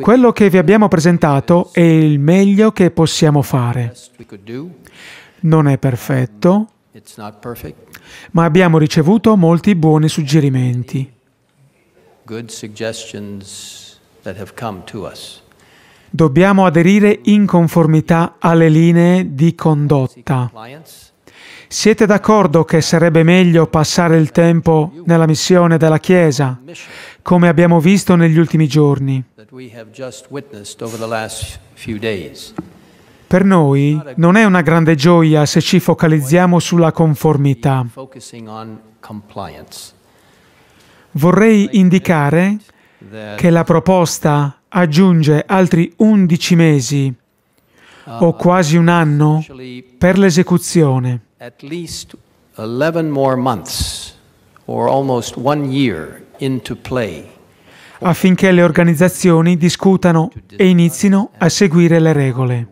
Quello che vi abbiamo presentato è il meglio che possiamo fare. Non è perfetto, ma abbiamo ricevuto molti buoni suggerimenti. Dobbiamo aderire in conformità alle linee di condotta. Siete d'accordo che sarebbe meglio passare il tempo nella missione della Chiesa, come abbiamo visto negli ultimi giorni. Per noi non è una grande gioia se ci focalizziamo sulla conformità. Vorrei indicare che la proposta aggiunge altri 11 mesi o uh, quasi un anno per l'esecuzione. At least 11 more months or almost one year affinché le organizzazioni discutano e inizino a seguire le regole.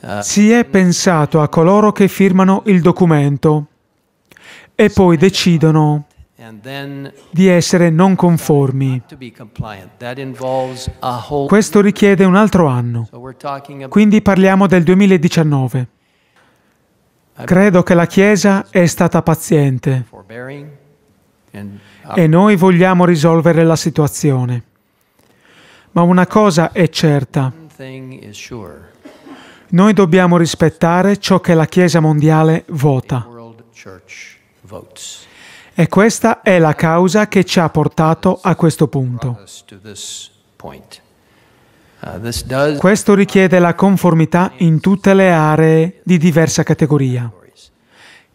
Uh, si è pensato a coloro che firmano il documento e poi decidono di essere non conformi. Questo richiede un altro anno. Quindi parliamo del 2019. Credo che la Chiesa è stata paziente e noi vogliamo risolvere la situazione. Ma una cosa è certa. Noi dobbiamo rispettare ciò che la Chiesa mondiale vota. E questa è la causa che ci ha portato a questo punto. Uh, Questo richiede la conformità in tutte le aree di diversa categoria.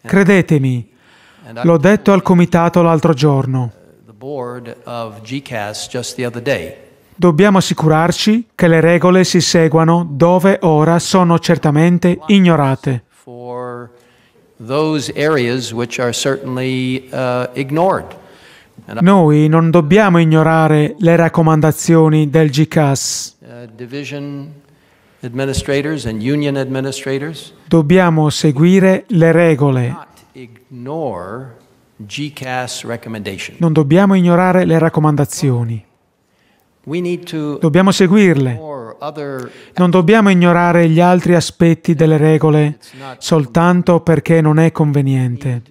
Credetemi, l'ho detto al comitato l'altro giorno. Dobbiamo assicurarci che le regole si seguano dove ora sono certamente ignorate. Uh, Noi non dobbiamo ignorare le raccomandazioni del GCAS. Uh, dobbiamo seguire le regole. Non dobbiamo ignorare le raccomandazioni. Dobbiamo seguirle. Non dobbiamo ignorare gli altri aspetti delle regole soltanto perché non è conveniente.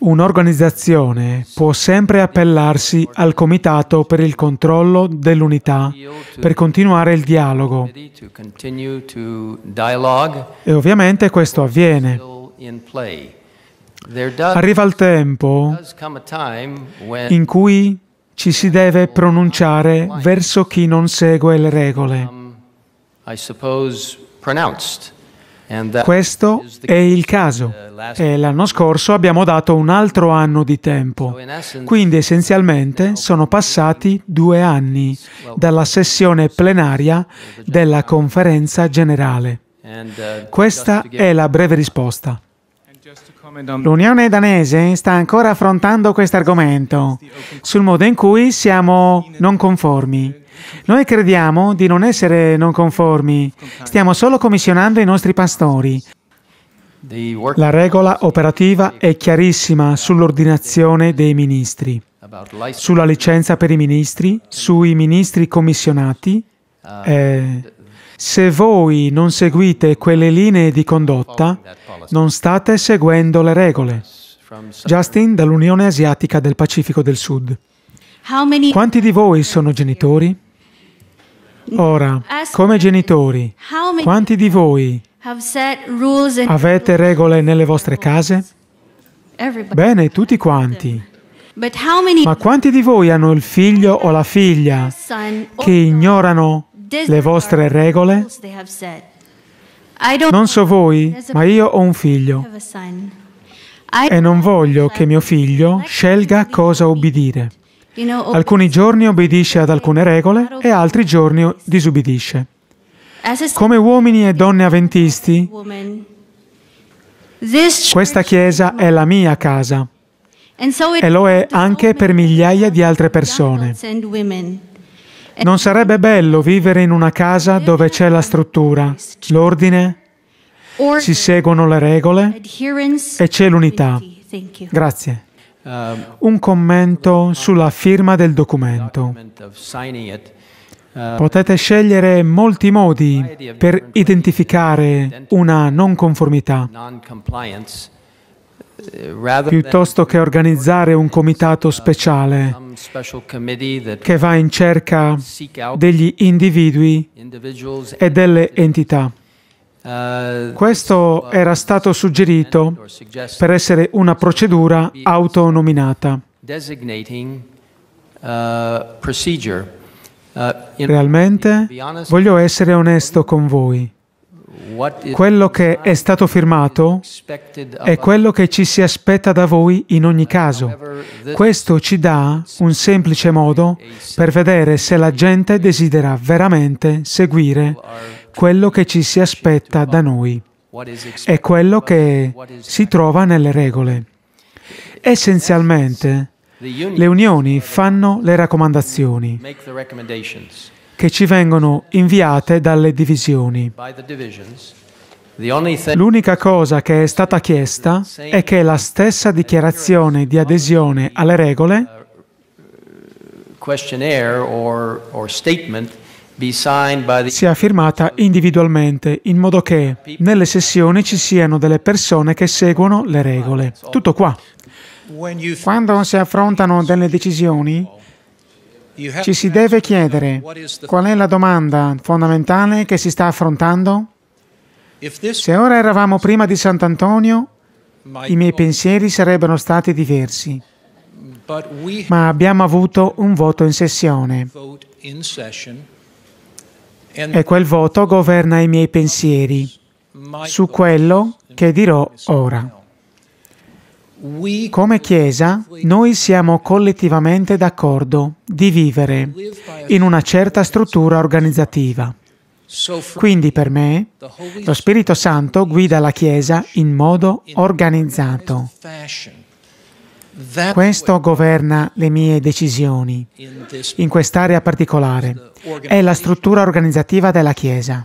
Un'organizzazione può sempre appellarsi al Comitato per il controllo dell'unità per continuare il dialogo. E ovviamente questo avviene. Arriva il tempo in cui ci si deve pronunciare verso chi non segue le regole. I suppose pronounced questo è il caso uh, e eh, l'anno scorso abbiamo dato un altro anno di tempo. Quindi essenzialmente sono passati due anni dalla sessione plenaria della conferenza generale. Uh, Questa è la breve risposta. L'Unione danese sta ancora affrontando questo argomento sul modo in cui siamo non conformi noi crediamo di non essere non conformi, stiamo solo commissionando i nostri pastori. La regola operativa è chiarissima sull'ordinazione dei ministri, sulla licenza per i ministri, sui ministri commissionati. Uh, eh, se voi non seguite quelle linee di condotta, non state seguendo le regole. Justin dall'Unione Asiatica del Pacifico del Sud. Quanti di voi sono genitori? Ora, come genitori, quanti di voi avete regole nelle vostre case? Bene, tutti quanti. Ma quanti di voi hanno il figlio o la figlia che ignorano le vostre regole? Non so voi, ma io ho un figlio e non voglio che mio figlio scelga cosa obbedire. Oh, Alcuni giorni obbedisce ad alcune regole e altri giorni disubbidisce. Come uomini e donne avventisti, questa Chiesa è la mia casa e lo è anche per migliaia di altre persone. Non sarebbe bello vivere in una casa dove c'è la struttura, l'ordine, si seguono le regole e c'è l'unità. Grazie. Um, un commento sulla firma del documento. Uh, Potete scegliere molti modi per identificare una non conformità uh, piuttosto che organizzare un comitato speciale che va in cerca degli individui e delle entità. Uh, Questo era stato suggerito per essere una procedura autonominata. Uh, uh, Realmente voglio essere onesto con voi. Quello che è stato firmato è quello che ci si aspetta da voi in ogni caso. Questo ci dà un semplice modo per vedere se la gente desidera veramente seguire quello che ci si aspetta da noi, è quello che si trova nelle regole. Essenzialmente, le unioni fanno le raccomandazioni che ci vengono inviate dalle divisioni. L'unica cosa che è stata chiesta è che la stessa dichiarazione di adesione alle regole questionnaire or, or sia firmata individualmente, in modo che nelle sessioni ci siano delle persone che seguono le regole. Tutto qua. Quando si affrontano delle decisioni, ci si deve chiedere qual è la domanda fondamentale che si sta affrontando. Se ora eravamo prima di Sant'Antonio, i miei pensieri sarebbero stati diversi, ma abbiamo avuto un voto in sessione e quel voto governa i miei pensieri su quello che dirò ora. Come Chiesa, noi siamo collettivamente d'accordo di vivere in una certa struttura organizzativa. Quindi per me lo Spirito Santo guida la Chiesa in modo organizzato. Questo governa le mie decisioni in quest'area particolare. È la struttura organizzativa della Chiesa.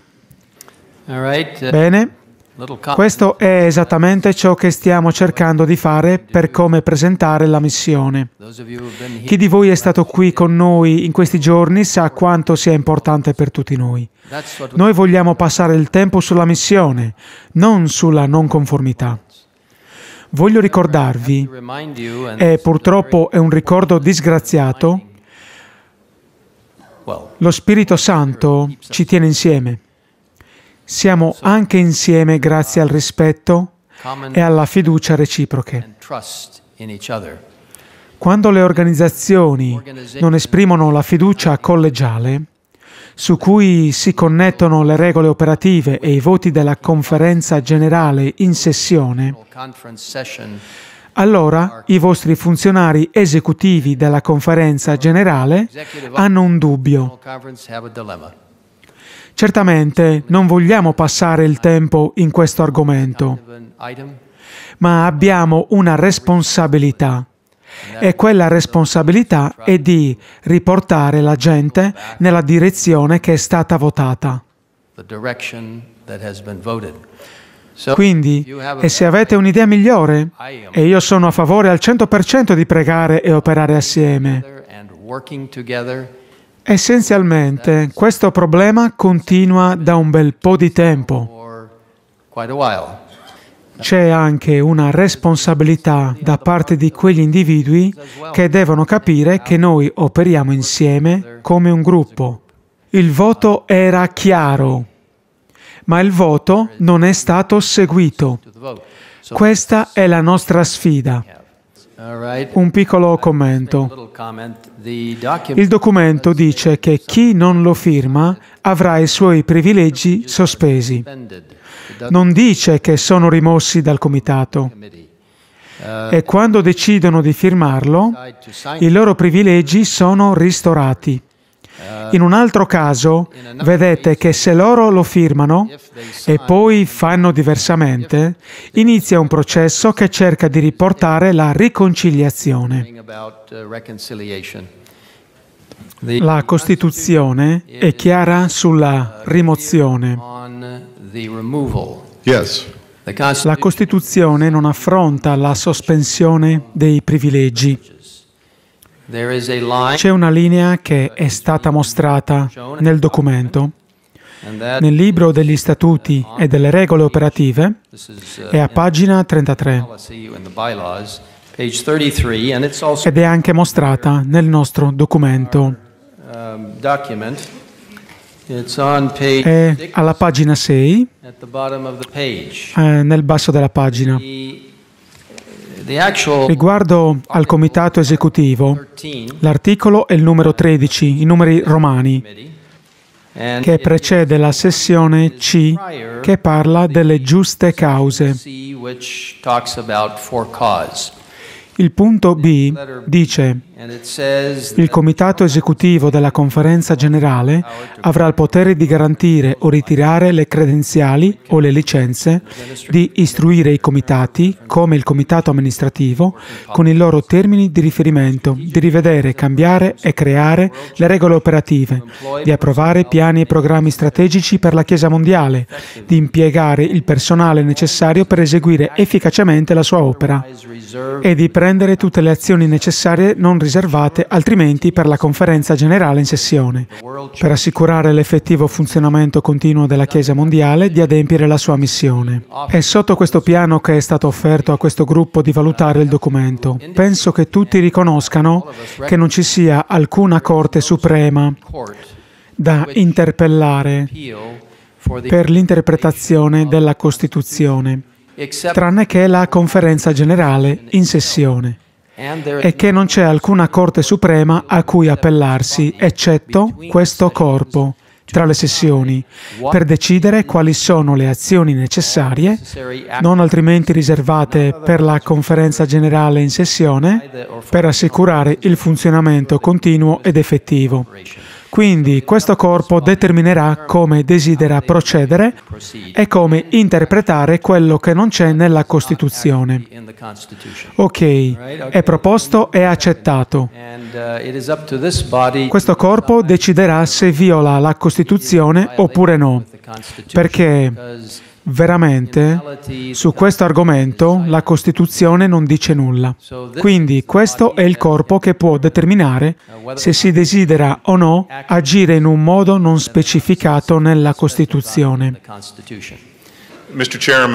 Uh, Bene? Questo è esattamente ciò che stiamo cercando di fare per come presentare la missione. Chi di voi è stato qui con noi in questi giorni sa quanto sia importante per tutti noi. Noi vogliamo passare il tempo sulla missione, non sulla non conformità. Voglio ricordarvi, e purtroppo è un ricordo disgraziato, lo Spirito Santo ci tiene insieme. Siamo anche insieme grazie al rispetto e alla fiducia reciproche. Quando le organizzazioni non esprimono la fiducia collegiale, su cui si connettono le regole operative e i voti della conferenza generale in sessione, allora i vostri funzionari esecutivi della conferenza generale hanno un dubbio. Certamente non vogliamo passare il tempo in questo argomento, ma abbiamo una responsabilità e quella responsabilità è di riportare la gente nella direzione che è stata votata. Quindi, e se avete un'idea migliore, e io sono a favore al 100% di pregare e operare assieme, essenzialmente questo problema continua da un bel po' di tempo c'è anche una responsabilità da parte di quegli individui che devono capire che noi operiamo insieme come un gruppo. Il voto era chiaro, ma il voto non è stato seguito. Questa è la nostra sfida. Un piccolo commento. Il documento dice che chi non lo firma avrà i suoi privilegi sospesi non dice che sono rimossi dal comitato e quando decidono di firmarlo, i loro privilegi sono ristorati. In un altro caso, vedete che se loro lo firmano e poi fanno diversamente, inizia un processo che cerca di riportare la riconciliazione. La Costituzione è chiara sulla rimozione. La Costituzione non affronta la sospensione dei privilegi. C'è una linea che è stata mostrata nel documento. Nel libro degli statuti e delle regole operative uh, è a pagina 33 ed è anche mostrata nel nostro documento. Um, è alla pagina 6, eh, nel basso della pagina. Riguardo al comitato esecutivo, l'articolo è il numero 13, i numeri romani, che precede la sessione C che parla delle giuste cause. Il punto B dice il comitato esecutivo della conferenza generale avrà il potere di garantire o ritirare le credenziali o le licenze, di istruire i comitati, come il comitato amministrativo, con i loro termini di riferimento, di rivedere, cambiare e creare le regole operative, di approvare piani e programmi strategici per la Chiesa mondiale, di impiegare il personale necessario per eseguire efficacemente la sua opera e di prendere tutte le azioni necessarie non riservate altrimenti per la conferenza generale in sessione, per assicurare l'effettivo funzionamento continuo della Chiesa mondiale di adempiere la sua missione. È sotto questo piano che è stato offerto a questo gruppo di valutare il documento. Penso che tutti riconoscano che non ci sia alcuna Corte Suprema da interpellare per l'interpretazione della Costituzione, tranne che la conferenza generale in sessione e che non c'è alcuna Corte Suprema a cui appellarsi, eccetto questo corpo, tra le sessioni, per decidere quali sono le azioni necessarie, non altrimenti riservate per la conferenza generale in sessione, per assicurare il funzionamento continuo ed effettivo. Quindi questo corpo determinerà come desidera procedere e come interpretare quello che non c'è nella Costituzione. Ok, è proposto e accettato. Questo corpo deciderà se viola la Costituzione oppure no, perché Veramente, su questo argomento la Costituzione non dice nulla. Quindi questo è il corpo che può determinare se si desidera o no agire in un modo non specificato nella Costituzione.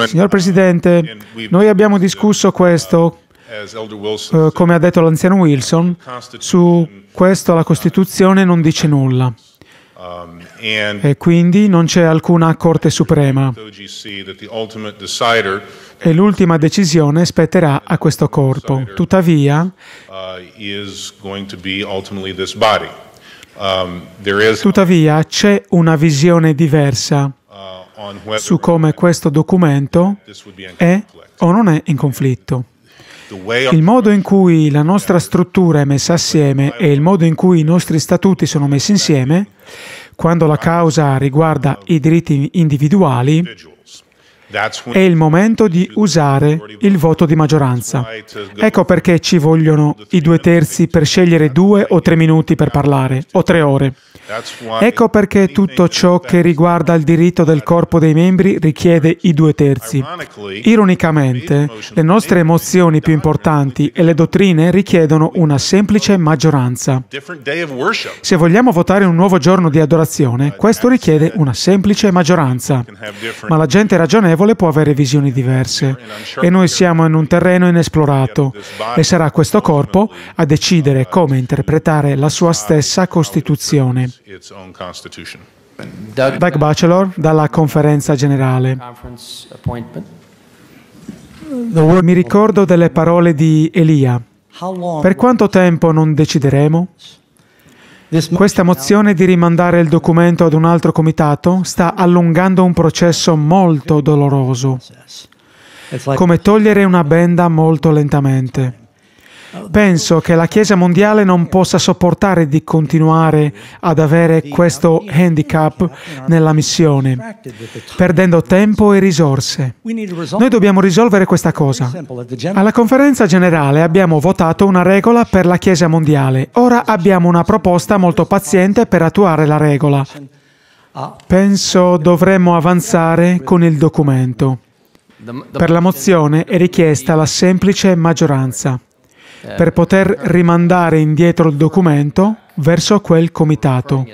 Signor Presidente, noi abbiamo discusso questo, eh, come ha detto l'anziano Wilson, su questo la Costituzione non dice nulla. Um, e quindi non c'è alcuna Corte Suprema. E l'ultima decisione spetterà a questo corpo. Tuttavia, uh, um, tuttavia c'è una visione diversa uh, su come questo documento è o non è in conflitto. Il modo in cui la nostra struttura è messa assieme e il modo in cui i nostri statuti sono messi insieme quando la causa riguarda i diritti individuali, è il momento di usare il voto di maggioranza. Ecco perché ci vogliono i due terzi per scegliere due o tre minuti per parlare, o tre ore. Ecco perché tutto ciò che riguarda il diritto del corpo dei membri richiede i due terzi. Ironicamente, le nostre emozioni più importanti e le dottrine richiedono una semplice maggioranza. Se vogliamo votare un nuovo giorno di adorazione, questo richiede una semplice maggioranza. Ma la gente ragionevole consapevole può avere visioni diverse e noi siamo in un terreno inesplorato e sarà questo corpo a decidere come interpretare la sua stessa costituzione. Doug Bachelor dalla conferenza generale. Mi ricordo delle parole di Elia. Per quanto tempo non decideremo? Questa mozione di rimandare il documento ad un altro comitato sta allungando un processo molto doloroso, come togliere una benda molto lentamente. Penso che la Chiesa mondiale non possa sopportare di continuare ad avere questo handicap nella missione, perdendo tempo e risorse. Noi dobbiamo risolvere questa cosa. Alla conferenza generale abbiamo votato una regola per la Chiesa mondiale. Ora abbiamo una proposta molto paziente per attuare la regola. Penso dovremmo avanzare con il documento. Per la mozione è richiesta la semplice maggioranza. Eh, per poter eh, rimandare indietro il documento verso quel comitato.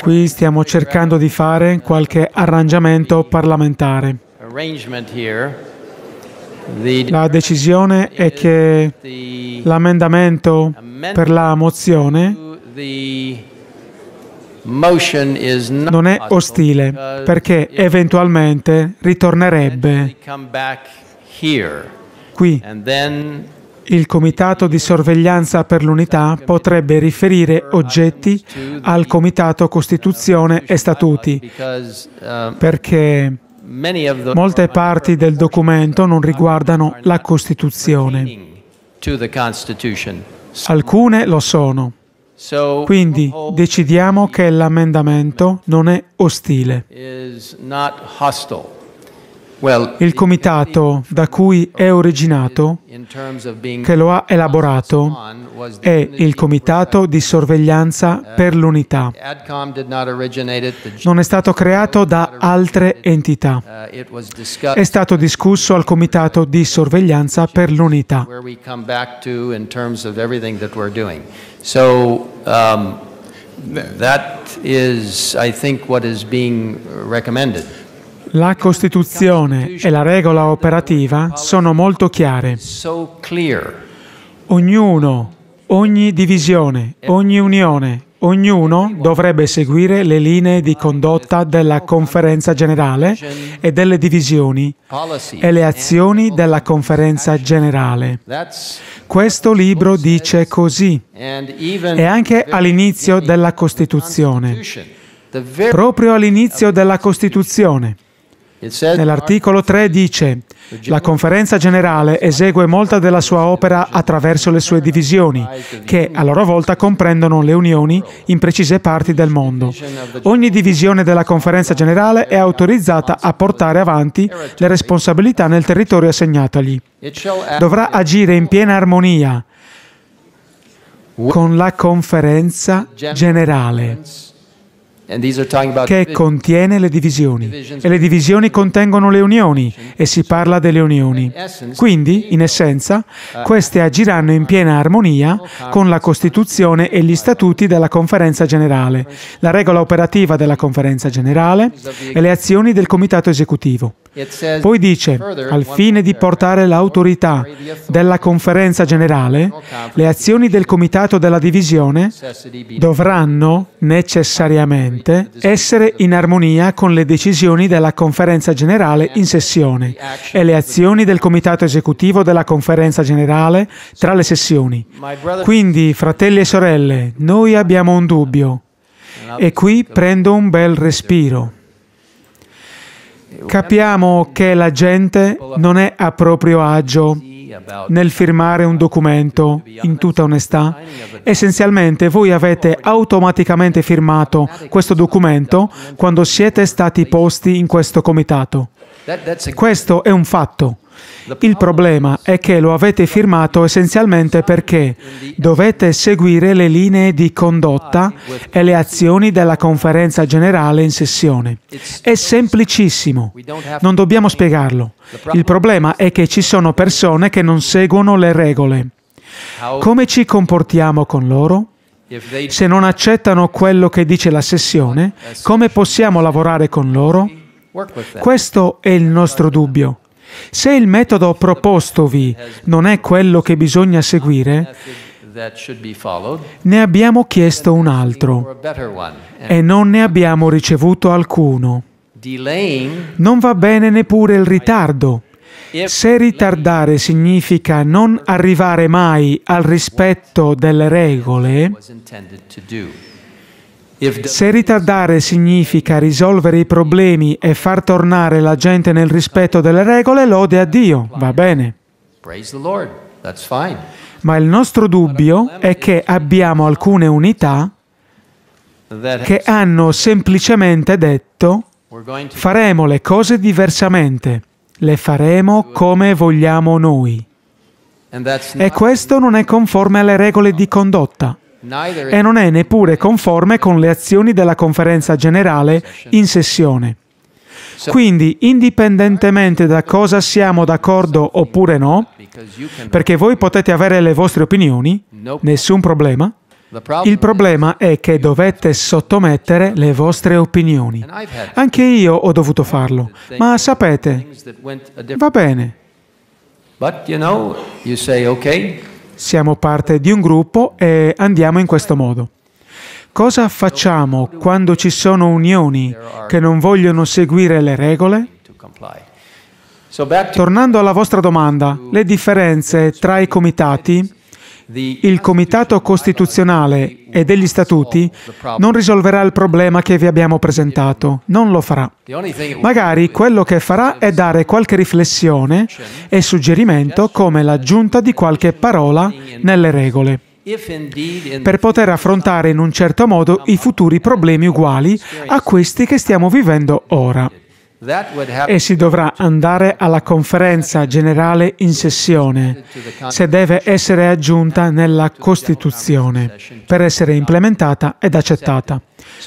Qui stiamo cercando di fare qualche arrangiamento parlamentare. La decisione è che l'amendamento per la mozione non è ostile perché eventualmente ritornerebbe qui. Il Comitato di sorveglianza per l'unità potrebbe riferire oggetti al Comitato Costituzione e Statuti, uh, perché molte parti del documento non riguardano la Costituzione. Alcune lo sono. Quindi decidiamo che l'amendamento non è ostile. Il comitato da cui è originato, che lo ha elaborato, è il comitato di sorveglianza per l'unità. Non è stato creato da altre entità. Uh, è stato discusso al comitato di sorveglianza per l'unità. So, um, that is, I think, what is being recommended. La Costituzione e la regola operativa sono molto chiare. Ognuno, ogni divisione, ogni unione, ognuno dovrebbe seguire le linee di condotta della conferenza generale e delle divisioni e le azioni della conferenza generale. Questo libro dice così, e anche all'inizio della Costituzione, proprio all'inizio della Costituzione Nell'articolo 3 dice, la conferenza generale esegue molta della sua opera attraverso le sue divisioni, che a loro volta comprendono le unioni in precise parti del mondo. Ogni divisione della conferenza generale è autorizzata a portare avanti le responsabilità nel territorio assegnatogli. Dovrà agire in piena armonia con la conferenza generale che contiene le divisioni e le divisioni contengono le unioni e si parla delle unioni. Quindi, in essenza, uh, queste agiranno in piena armonia con la Costituzione e gli statuti della Conferenza Generale, la regola operativa della Conferenza Generale e le azioni del Comitato Esecutivo. Poi dice, al fine di portare l'autorità della Conferenza Generale, le azioni del Comitato della Divisione dovranno necessariamente urgente essere in armonia con le decisioni della conferenza generale in sessione e le azioni del comitato esecutivo della conferenza generale tra le sessioni. Quindi, fratelli e sorelle, noi abbiamo un dubbio e qui prendo un bel respiro. Capiamo che la gente non è a proprio agio nel firmare un documento, in tutta onestà, essenzialmente voi avete automaticamente firmato questo documento quando siete stati posti in questo comitato. Questo è un fatto. Il problema è che lo avete firmato essenzialmente perché dovete seguire le linee di condotta e le azioni della conferenza generale in sessione. È semplicissimo, non dobbiamo spiegarlo. Il problema è che ci sono persone che non seguono le regole. Come ci comportiamo con loro? Se non accettano quello che dice la sessione, come possiamo lavorare con loro? Questo è il nostro dubbio. Se il metodo propostovi non è quello che bisogna seguire, ne abbiamo chiesto un altro e non ne abbiamo ricevuto alcuno. Non va bene neppure il ritardo. Se ritardare significa non arrivare mai al rispetto delle regole, se ritardare significa risolvere i problemi e far tornare la gente nel rispetto delle regole, lode a Dio, va bene. Ma il nostro dubbio è che abbiamo alcune unità che hanno semplicemente detto faremo le cose diversamente, le faremo come vogliamo noi. E questo non è conforme alle regole di condotta e non è neppure conforme con le azioni della conferenza generale in sessione. Quindi, indipendentemente da cosa siamo d'accordo oppure no, perché voi potete avere le vostre opinioni, nessun problema, il problema è che dovete sottomettere le vostre opinioni. Anche io ho dovuto farlo, ma sapete, va bene. But you know, you say, okay, siamo parte di un gruppo e andiamo in questo modo. Cosa facciamo quando ci sono unioni che non vogliono seguire le regole? Tornando alla vostra domanda, le differenze tra i comitati il Comitato Costituzionale e degli Statuti non risolverà il problema che vi abbiamo presentato, non lo farà. Magari quello che farà è dare qualche riflessione e suggerimento come l'aggiunta di qualche parola nelle regole per poter affrontare in un certo modo i futuri problemi uguali a questi che stiamo vivendo ora e si dovrà andare alla conferenza generale in sessione se deve essere aggiunta nella Costituzione per essere implementata ed accettata.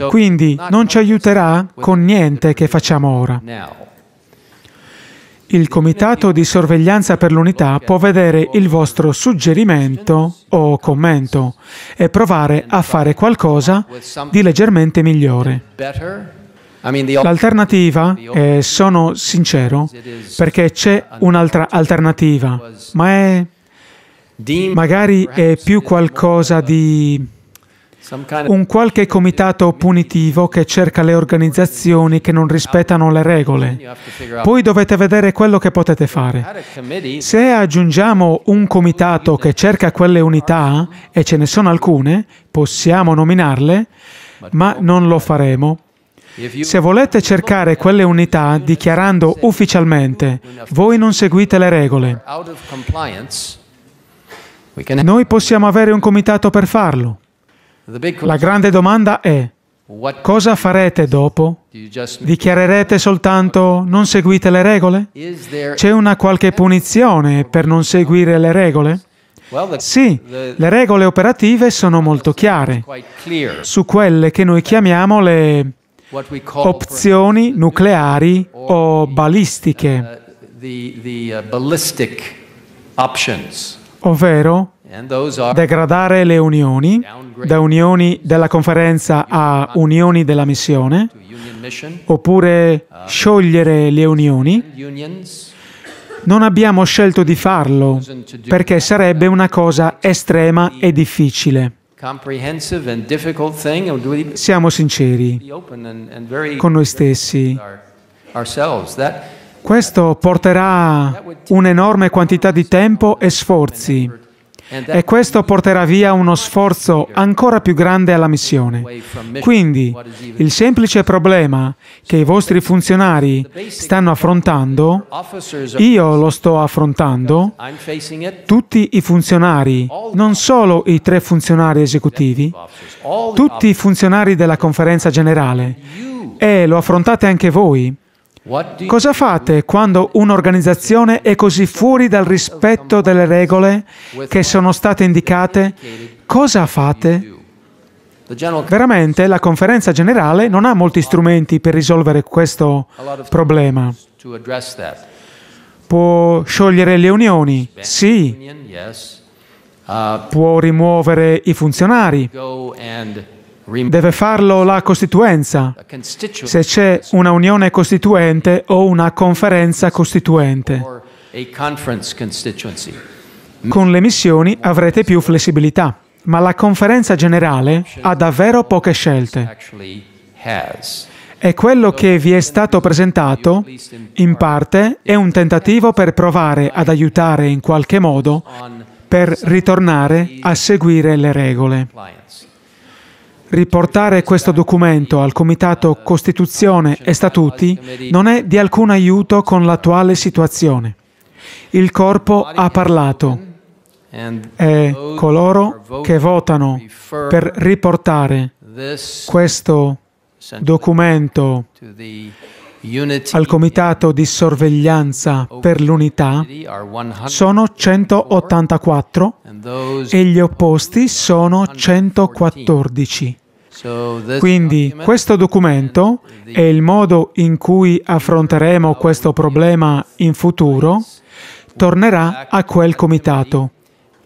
Quindi non ci aiuterà con niente che facciamo ora. Il Comitato di Sorveglianza per l'Unità può vedere il vostro suggerimento o commento e provare a fare qualcosa di leggermente migliore. L'alternativa, e sono sincero, perché c'è un'altra alternativa, ma è magari è più qualcosa di un qualche comitato punitivo che cerca le organizzazioni che non rispettano le regole. Poi dovete vedere quello che potete fare. Se aggiungiamo un comitato che cerca quelle unità, e ce ne sono alcune, possiamo nominarle, ma non lo faremo se volete cercare quelle unità dichiarando ufficialmente voi non seguite le regole, noi possiamo avere un comitato per farlo. La grande domanda è cosa farete dopo? Dichiarerete soltanto non seguite le regole? C'è una qualche punizione per non seguire le regole? Sì, le regole operative sono molto chiare su quelle che noi chiamiamo le opzioni nucleari o uh, balistiche, uh, ovvero degradare le unioni da unioni della conferenza a unioni della missione, oppure uh, sciogliere le unioni. Non abbiamo scelto di farlo perché sarebbe una cosa estrema e difficile. Siamo sinceri con noi stessi. Questo porterà un'enorme quantità di tempo e sforzi e questo porterà via uno sforzo ancora più grande alla missione. Quindi il semplice problema che i vostri funzionari stanno affrontando, io lo sto affrontando, tutti i funzionari, non solo i tre funzionari esecutivi, tutti i funzionari della conferenza generale, e lo affrontate anche voi. Cosa fate quando un'organizzazione è così fuori dal rispetto delle regole che sono state indicate? Cosa fate? Veramente la conferenza generale non ha molti strumenti per risolvere questo problema. Può sciogliere le unioni? Sì. Uh, Può rimuovere i funzionari Deve farlo la Costituenza, se c'è una unione costituente o una conferenza costituente. Con le missioni avrete più flessibilità, ma la conferenza generale ha davvero poche scelte. E quello che vi è stato presentato, in parte, è un tentativo per provare ad aiutare in qualche modo per ritornare a seguire le regole. Riportare questo documento al Comitato Costituzione e Statuti non è di alcun aiuto con l'attuale situazione. Il corpo ha parlato e coloro che votano per riportare questo documento al Comitato di Sorveglianza per l'Unità sono 184 e gli opposti sono 114. Quindi questo documento e il modo in cui affronteremo questo problema in futuro tornerà a quel comitato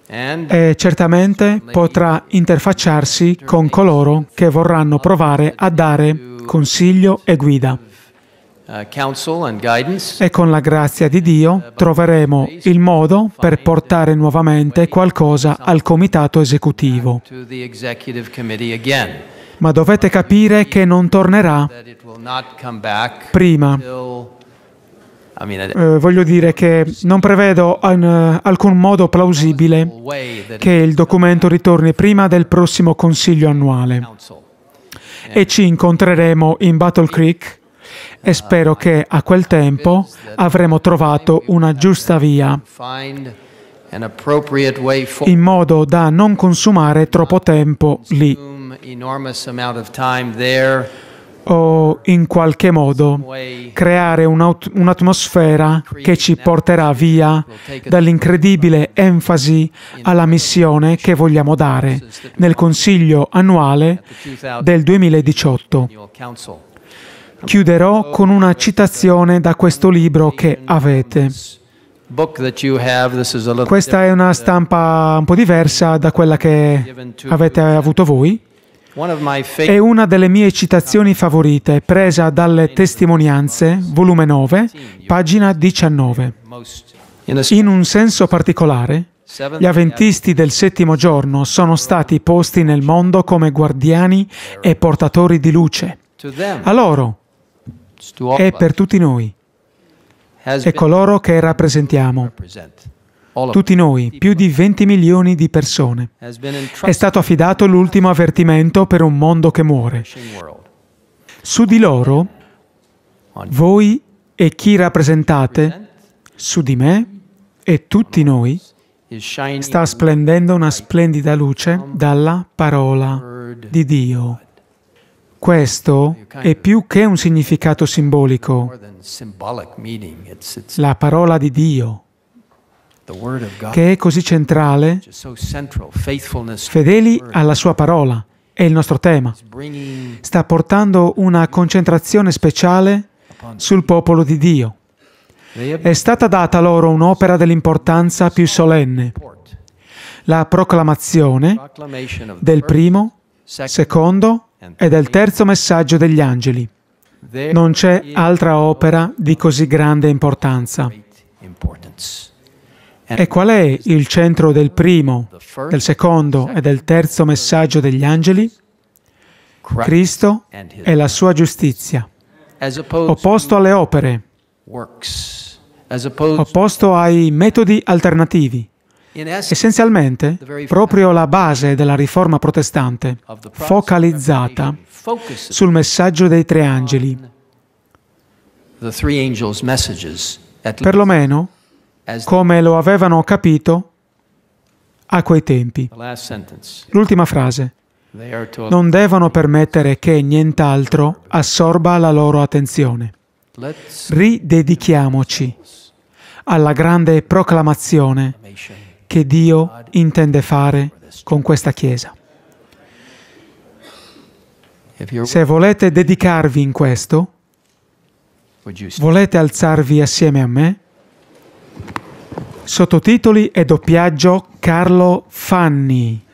e certamente potrà interfacciarsi con coloro che vorranno provare a dare consiglio e guida. Uh, e con la grazia di Dio troveremo il modo per portare nuovamente qualcosa al comitato esecutivo. Ma dovete capire che non tornerà prima. Eh, voglio dire che non prevedo an, eh, alcun modo plausibile che il documento ritorni prima del prossimo Consiglio annuale e ci incontreremo in Battle Creek e spero che a quel tempo avremo trovato una giusta via in modo da non consumare troppo tempo lì o in qualche modo creare un'atmosfera che ci porterà via dall'incredibile enfasi alla missione che vogliamo dare nel Consiglio annuale del 2018. Chiuderò con una citazione da questo libro che avete. Questa è una stampa un po' diversa da quella che avete avuto voi. È una delle mie citazioni favorite, presa dalle Testimonianze, volume 9, pagina 19. In un senso particolare, gli avventisti del settimo giorno sono stati posti nel mondo come guardiani e portatori di luce. A loro è per tutti noi e coloro che rappresentiamo. Tutti noi, più di 20 milioni di persone. È stato affidato l'ultimo avvertimento per un mondo che muore. Su di loro, voi e chi rappresentate, su di me e tutti noi, sta splendendo una splendida luce dalla parola di Dio. Questo è più che un significato simbolico. La parola di Dio, che è così centrale, fedeli alla sua parola, è il nostro tema. Sta portando una concentrazione speciale sul popolo di Dio. È stata data loro un'opera dell'importanza più solenne, la proclamazione del primo, secondo ed è il terzo messaggio degli angeli. Non c'è altra opera di così grande importanza. E qual è il centro del primo, del secondo e del terzo messaggio degli angeli? Cristo e la sua giustizia, opposto alle opere, opposto ai metodi alternativi, Essenzialmente, proprio la base della riforma protestante, focalizzata sul messaggio dei tre angeli, perlomeno come lo avevano capito a quei tempi. L'ultima frase. Non devono permettere che nient'altro assorba la loro attenzione. Ridedichiamoci alla grande proclamazione che Dio intende fare con questa Chiesa. Se volete dedicarvi in questo, volete alzarvi assieme a me? Sottotitoli e doppiaggio Carlo Fanni.